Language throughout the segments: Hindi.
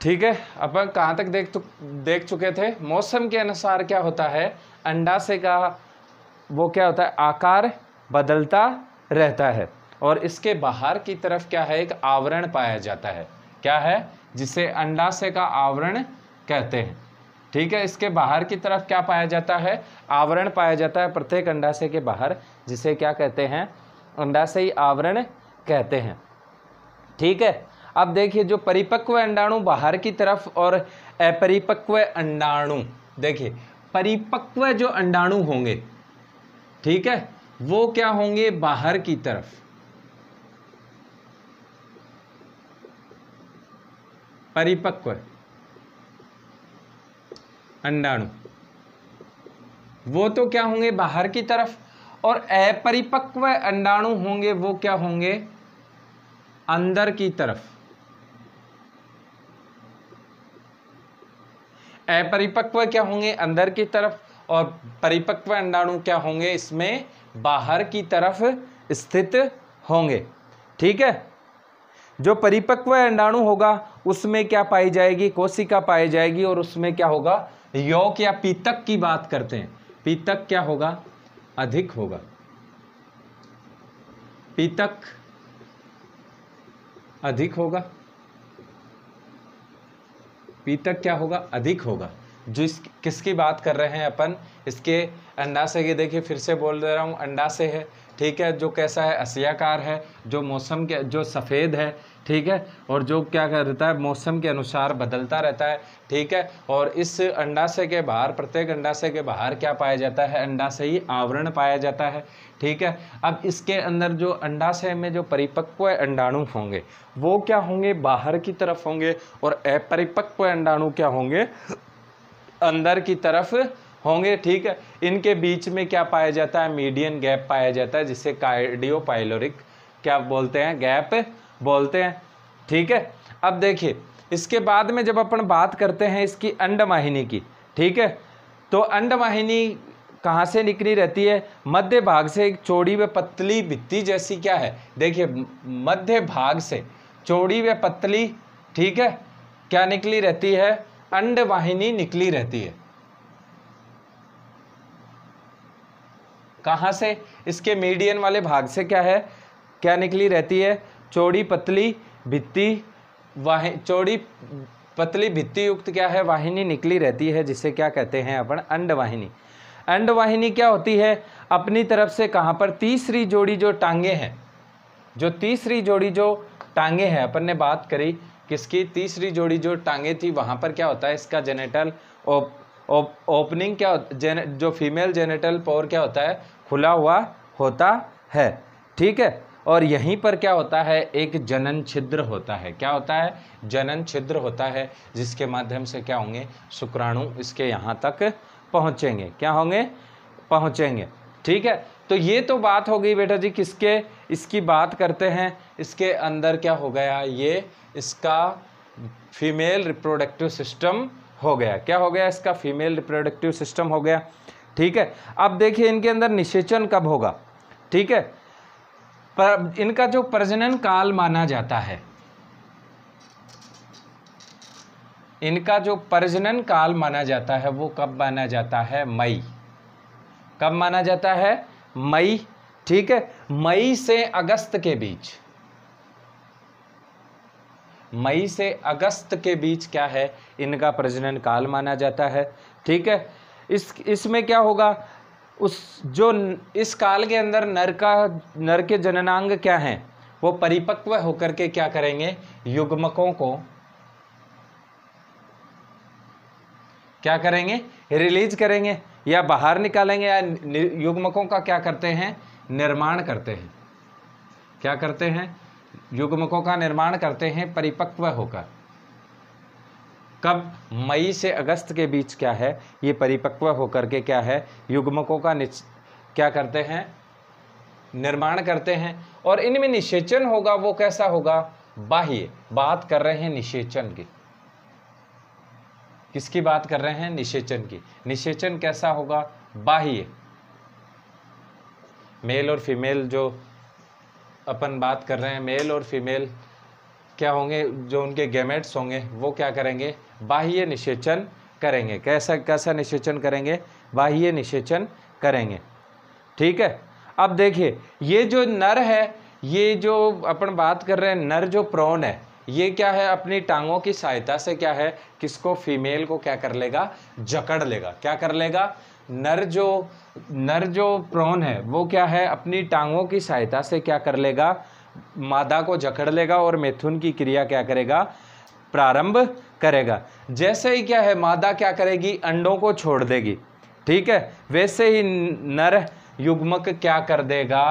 ठीक है अपन कहाँ तक देख देख चुके थे मौसम के अनुसार क्या होता है अंडाशय का वो क्या होता है आकार बदलता रहता है और इसके बाहर की तरफ क्या है एक आवरण पाया जाता है क्या है जिसे अंडाशय का आवरण कहते हैं ठीक है इसके बाहर की तरफ क्या पाया जाता है आवरण पाया जाता है प्रत्येक अंडाशय के बाहर जिसे क्या कहते हैं अंडाशयी आवरण कहते हैं ठीक है अब देखिए जो परिपक्व अंडाणु बाहर की तरफ और अपरिपक्व अंडाणु देखिए परिपक्व जो अंडाणु होंगे ठीक है वो क्या होंगे बाहर की तरफ परिपक्व अंडाणु वो तो क्या होंगे बाहर की तरफ और अपरिपक्व अंडाणु होंगे वो क्या होंगे अंदर की तरफ अपरिपक्व क्या होंगे अंदर की तरफ और परिपक्व अंडाणु क्या होंगे इसमें बाहर की तरफ स्थित होंगे ठीक है जो परिपक्व अंडाणु होगा उसमें क्या पाई जाएगी कोशिका पाई जाएगी और उसमें क्या होगा यौक या पीतक की बात करते हैं पीतक क्या होगा अधिक होगा पीतक अधिक होगा पीतक क्या होगा अधिक होगा जो इस किसकी बात कर रहे हैं अपन इसके अंदाज ये देखिए फिर से बोल दे रहा हूँ अंडा से है ठीक है जो कैसा है असियाकार है जो मौसम के जो सफ़ेद है ठीक है और जो क्या करता है मौसम के अनुसार बदलता रहता है ठीक है और इस अंडाशय के बाहर प्रत्येक अंडाशय के बाहर क्या पाया जाता है ही आवरण पाया जाता है ठीक है अब इसके अंदर जो अंडाशय में जो परिपक्व अंडाणु होंगे वो क्या होंगे बाहर की तरफ होंगे और अपरिपक्व अंडाणु क्या होंगे अंदर की तरफ होंगे ठीक है इनके बीच में क्या पाया जाता है मीडियन गैप पाया जाता है जिसे कार्डियोपाइलोरिक क्या बोलते हैं गैप बोलते हैं ठीक है अब देखिए इसके बाद में जब अपन बात करते हैं इसकी अंडवाहिनी की ठीक है तो अंडवाहिनी कहाँ से निकली रहती है मध्य भाग से एक चौड़ी व पतली भित्ती जैसी क्या है देखिए मध्य भाग से चौड़ी व पतली ठीक है क्या निकली रहती है अंडवाहिनी निकली रहती है कहाँ से इसके मीडियन वाले भाग से क्या है क्या निकली रहती है चौड़ी पतली भित्ति वाह चौड़ी पतली भित्ति युक्त क्या है वाहिनी निकली रहती है जिसे क्या कहते हैं अपन अंडवाहिनी अंडवाहिनी क्या होती है अपनी तरफ से कहाँ पर तीसरी जोड़ी जो टांगे हैं जो तीसरी जोड़ी जो टांगे हैं अपन ने बात करी किसकी तीसरी जोड़ी जो टांगे थी वहाँ पर क्या होता है इसका जेनेटल ओप, ओप, ओपनिंग क्या जेने जो फीमेल जेनेटल पोर क्या होता है खुला हुआ होता है ठीक है और यहीं पर क्या होता है एक जनन छिद्र होता है क्या होता है जनन छिद्र होता है जिसके माध्यम से क्या होंगे शुक्राणु इसके यहाँ तक पहुँचेंगे क्या होंगे पहुँचेंगे ठीक है तो ये तो बात हो गई बेटा जी किसके इसकी बात करते हैं इसके अंदर क्या हो गया ये इसका फीमेल रिप्रोडक्टिव सिस्टम हो गया क्या हो गया इसका फीमेल रिप्रोडक्टिव सिस्टम हो गया ठीक है अब देखिए इनके अंदर निषेचन कब होगा ठीक है पर इनका जो प्रजनन काल माना जाता है इनका जो प्रजनन काल माना जाता है वो कब माना जाता है मई कब माना जाता है मई ठीक है मई से अगस्त के बीच मई से अगस्त के बीच क्या है इनका प्रजनन काल माना जाता है ठीक है इस इसमें क्या होगा उस जो इस काल के अंदर नर का नर के जननांग क्या हैं वो परिपक्व होकर के क्या करेंगे युग्मकों को क्या करेंगे रिलीज करेंगे या बाहर निकालेंगे या युग्मकों का क्या करते हैं निर्माण करते हैं क्या करते हैं युग्मकों का निर्माण करते हैं परिपक्व होकर कब मई से अगस्त के बीच क्या है ये परिपक्व होकर के क्या है युग्मकों का निच क्या करते हैं निर्माण करते हैं और इनमें निषेचन होगा वो कैसा होगा बाह्य बात कर रहे हैं निषेचन की किसकी बात कर रहे हैं निषेचन की निषेचन कैसा होगा बाह्य मेल और फीमेल जो अपन बात कर रहे हैं मेल और फीमेल क्या होंगे जो उनके गेमेट्स होंगे वो क्या करेंगे बाह्य निषेचन करेंगे कैसा कैसा निषेचन करेंगे बाह्य निषेचन करेंगे ठीक है अब देखिए ये जो नर है ये जो अपन बात कर रहे हैं नर जो प्रोन है ये क्या है अपनी टांगों की सहायता से क्या है किसको फीमेल को क्या कर लेगा जकड़ लेगा क्या कर लेगा नर जो नर जो प्रोन है वो क्या है अपनी टांगों की सहायता से क्या कर लेगा मादा को जकड़ लेगा और मैथुन की क्रिया क्या करेगा प्रारंभ करेगा जैसे ही क्या है मादा क्या करेगी अंडों को छोड़ देगी ठीक है वैसे ही नर युग्मक क्या कर देगा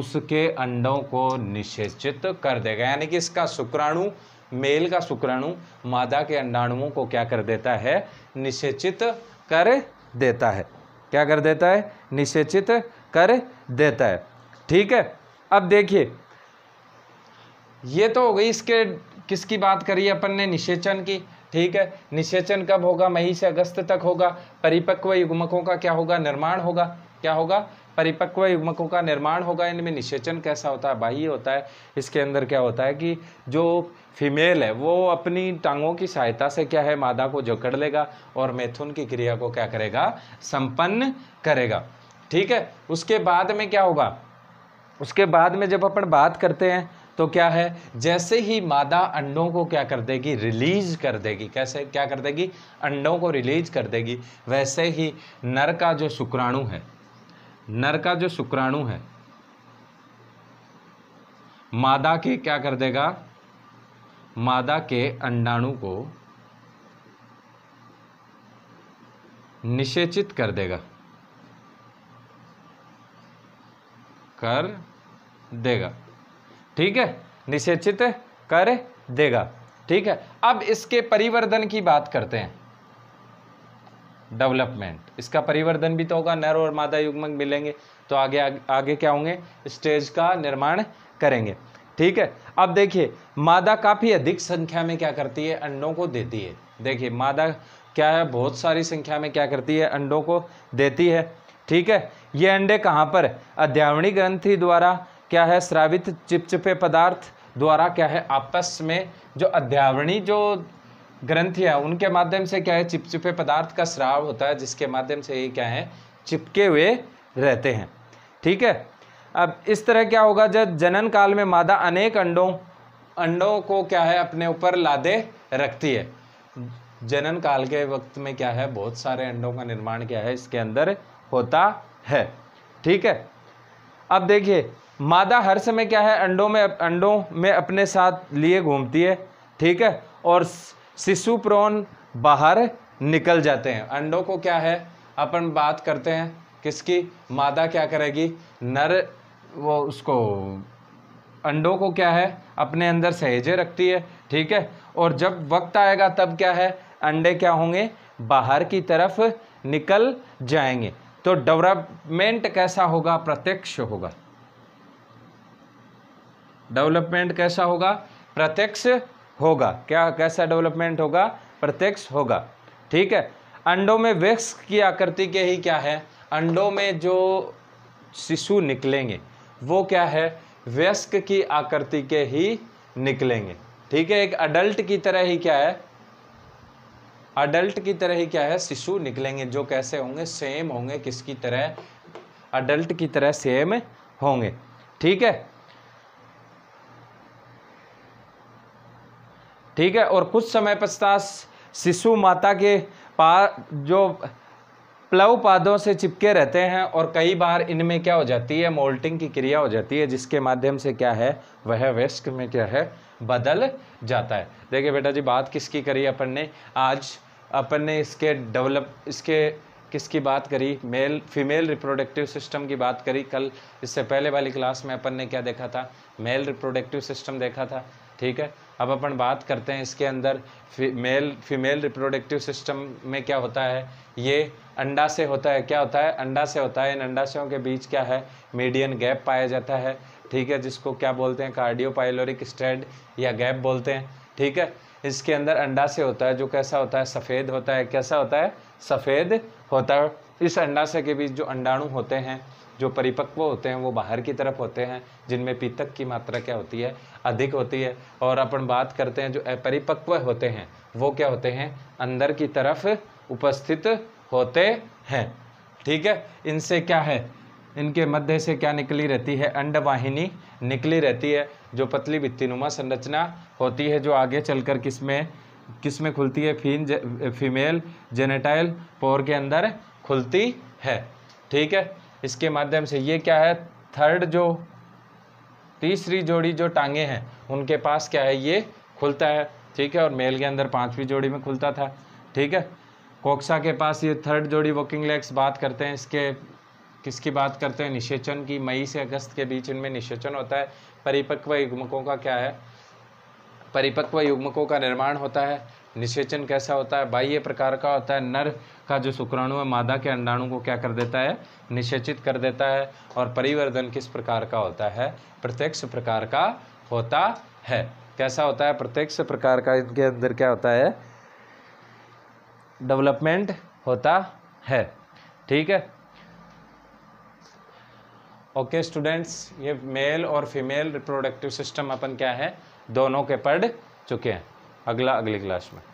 उसके अंडों को निषेचित कर देगा यानी कि इसका शुक्राणु मेल का शुक्राणु मादा के अंडाणुओं को क्या कर देता है निषेचित कर देता है क्या कर देता है निषेचित कर देता है ठीक है अब देखिए ये तो हो गई इसके किसकी बात करी अपन ने निषेचन की ठीक है निषेचन कब होगा मई से अगस्त तक होगा परिपक्व युग्मकों का क्या होगा निर्माण होगा क्या होगा परिपक्व युग्मकों का निर्माण होगा इनमें निषेचन कैसा होता है बाह्य होता है इसके अंदर क्या होता है कि जो फीमेल है वो अपनी टांगों की सहायता से क्या है मादा को जकड़ लेगा और मैथुन की क्रिया को क्या करेगा संपन्न करेगा ठीक है उसके बाद में क्या होगा उसके बाद में जब अपन बात करते हैं तो क्या है जैसे ही मादा अंडों को क्या कर देगी रिलीज कर देगी कैसे क्या कर देगी अंडों को रिलीज कर देगी वैसे ही नर का जो शुक्राणु है नर का जो शुक्राणु है मादा के क्या कर देगा मादा के अंडाणु को निषेचित कर देगा कर देगा ठीक है निषेचित कर देगा ठीक है अब इसके परिवर्धन की बात करते हैं डेवलपमेंट इसका परिवर्धन भी तो होगा नर और मादा युग्मक मिलेंगे तो आगे आगे, आगे क्या होंगे स्टेज का निर्माण करेंगे ठीक है अब देखिए मादा काफ़ी अधिक संख्या में क्या करती है अंडों को देती है देखिए मादा क्या है बहुत सारी संख्या में क्या करती है अंडों को देती है ठीक है ये अंडे कहाँ पर अध्यावणी ग्रंथि द्वारा क्या है स्रावित चिपचिपे पदार्थ द्वारा क्या है आपस में जो अध्यावणी जो ग्रंथि है उनके माध्यम से क्या है चिपचिपे पदार्थ का स्राव होता है जिसके माध्यम से ये क्या है चिपके हुए रहते हैं ठीक है अब इस तरह क्या होगा जब जनन काल में मादा अनेक अंडों अंडों को क्या है अपने ऊपर लादे रखती है जनन काल के वक्त में क्या है बहुत सारे अंडों का निर्माण क्या है इसके अंदर होता है ठीक है अब देखिए मादा हर समय क्या है अंडों में अंडों में अपने साथ लिए घूमती है ठीक है और शिशु प्रोन बाहर निकल जाते हैं अंडों को क्या है अपन बात करते हैं किसकी मादा क्या करेगी नर वो उसको अंडों को क्या है अपने अंदर सहेजे रखती है ठीक है और जब वक्त आएगा तब क्या है अंडे क्या होंगे बाहर की तरफ निकल जाएंगे तो डेवलपमेंट कैसा होगा प्रत्यक्ष होगा डेवलपमेंट कैसा होगा प्रत्यक्ष होगा क्या कैसा डेवलपमेंट होगा प्रत्यक्ष होगा ठीक है अंडों में वृक्ष की आकृति के ही क्या है अंडों में जो शिशु निकलेंगे वो क्या है वयस्क की आकृति के ही निकलेंगे ठीक है एक अडल्ट की तरह ही क्या है अडल्ट की तरह ही क्या है शिशु निकलेंगे जो कैसे होंगे सेम होंगे किसकी तरह अडल्ट की तरह सेम होंगे ठीक है ठीक है और कुछ समय पश्चात शिशु माता के पा जो प्लव पादों से चिपके रहते हैं और कई बार इनमें क्या हो जाती है मोल्टिंग की क्रिया हो जाती है जिसके माध्यम से क्या है वह वेस्क में क्या है बदल जाता है देखिए बेटा जी बात किसकी करी अपन ने आज अपन ने इसके डेवलप इसके किसकी बात करी मेल फीमेल रिप्रोडक्टिव सिस्टम की बात करी कल इससे पहले वाली क्लास में अपन ने क्या देखा था मेल रिप्रोडक्टिव सिस्टम देखा था ठीक है अब अपन बात करते हैं इसके अंदर फी, मेल फीमेल रिप्रोडक्टिव सिस्टम में क्या होता है ये अंडा से होता है क्या होता है अंडा से होता है इन अंडाशयों के बीच क्या है मीडियन गैप पाया जाता है ठीक है जिसको क्या बोलते हैं कार्डियोपाइलोरिक स्टैंड या गैप बोलते हैं ठीक है इसके अंदर अंडा से होता है जो कैसा होता है सफ़ेद होता है कैसा होता है सफ़ेद होता है इस अंडाशय के बीच जो अंडाणु होते हैं जो परिपक्व होते हैं वो बाहर की तरफ होते हैं जिनमें पीतक की मात्रा क्या होती है अधिक होती है और अपन बात करते हैं जो अपरिपक्व होते हैं वो क्या होते हैं अंदर की तरफ उपस्थित होते हैं ठीक है इनसे क्या है इनके मध्य से क्या निकली रहती है अंडवाहिनी निकली रहती है जो पतली भित्तिनुमा संरचना होती है जो आगे चलकर किस में किस में खुलती है फीन जे, फीमेल जेनेटाइल पोर के अंदर खुलती है ठीक है इसके माध्यम से ये क्या है थर्ड जो तीसरी जोड़ी जो टांगे हैं उनके पास क्या है ये खुलता है ठीक है और मेल के अंदर पांचवी जोड़ी में खुलता था ठीक है कोक्सा के पास ये थर्ड जोड़ी वॉकिंग लेग्स बात करते हैं इसके किसकी बात करते हैं निषेचन की मई से अगस्त के बीच इनमें निषेचन होता है परिपक्व युग्मकों का क्या है परिपक्व युग्मकों का निर्माण होता है निषेचन कैसा होता है बाह्य प्रकार का होता है नर का जो शुक्राणु है मादा के अंडाणु को क्या कर देता है निषेचित कर देता है और परिवर्धन किस प्रकार का होता है प्रत्यक्ष प्रकार का होता है कैसा होता है प्रत्यक्ष प्रकार का इनके अंदर क्या होता है डेवलपमेंट होता है ठीक है ओके स्टूडेंट्स ये मेल और फीमेल रिप्रोडक्टिव सिस्टम अपन क्या है दोनों के पढ़ चुके हैं अगला अगली क्लास में